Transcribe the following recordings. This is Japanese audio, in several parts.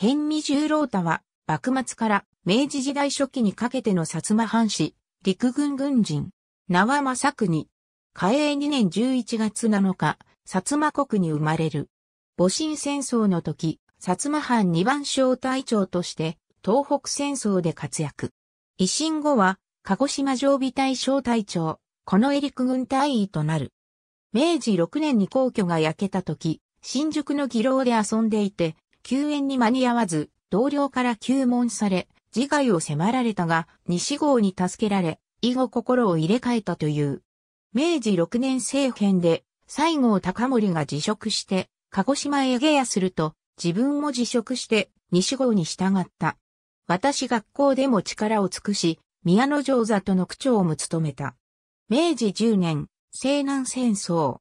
辺見十郎太は、幕末から明治時代初期にかけての薩摩藩士、陸軍軍人、名は正国。嘉永2年11月7日、薩摩国に生まれる。戊辰戦争の時、薩摩藩二番小隊長として、東北戦争で活躍。維新後は、鹿児島常備隊小隊長、この陸軍隊員となる。明治6年に皇居が焼けた時、新宿の議郎で遊んでいて、救援に間に合わず、同僚から救問され、自害を迫られたが、西郷に助けられ、以後心を入れ替えたという。明治6年政変で、西郷隆盛が辞職して、鹿児島へ下野すると、自分も辞職して、西郷に従った。私学校でも力を尽くし、宮野城座との区長も務めた。明治10年、西南戦争。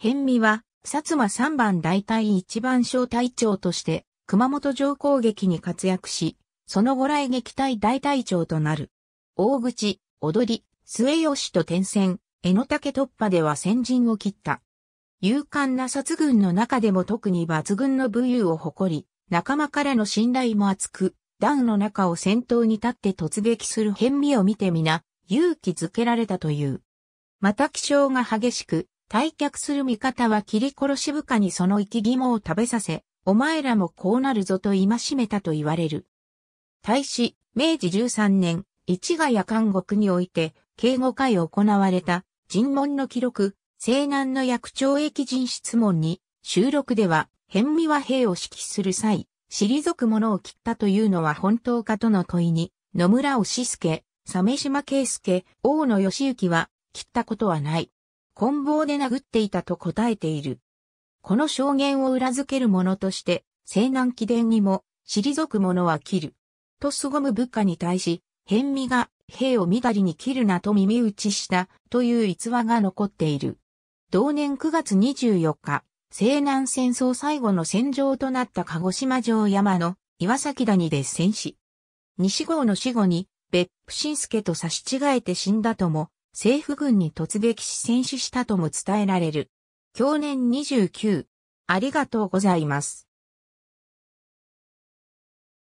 辺見は、薩摩三番大隊一番小隊長として、熊本城攻撃に活躍し、その後来撃隊大隊長となる。大口、踊り、末吉と転戦、江ノ竹突破では先陣を切った。勇敢な薩軍の中でも特に抜群の武勇を誇り、仲間からの信頼も厚く、団の中を先頭に立って突撃する変見を見て皆、勇気づけられたという。また気性が激しく、退却する味方は切り殺し部下にその生き肝を食べさせ、お前らもこうなるぞと戒めたと言われる。大使、明治13年、市ヶ谷監獄において、警護会行われた、尋問の記録、西南の役長駅人質問に、収録では、変味和兵を指揮する際、退く者を切ったというのは本当かとの問いに、野村押助、鮫島圭介、大野義行は、切ったことはない。棍棒で殴っていたと答えている。この証言を裏付けるものとして、西南紀伝にも、退く者は切る。と凄む部下に対し、変身が兵をみだりに切るなと耳打ちしたという逸話が残っている。同年9月24日、西南戦争最後の戦場となった鹿児島城山の岩崎谷で戦死。西郷の死後に別府新助と差し違えて死んだとも政府軍に突撃し戦死したとも伝えられる。去年29。ありがとうございます。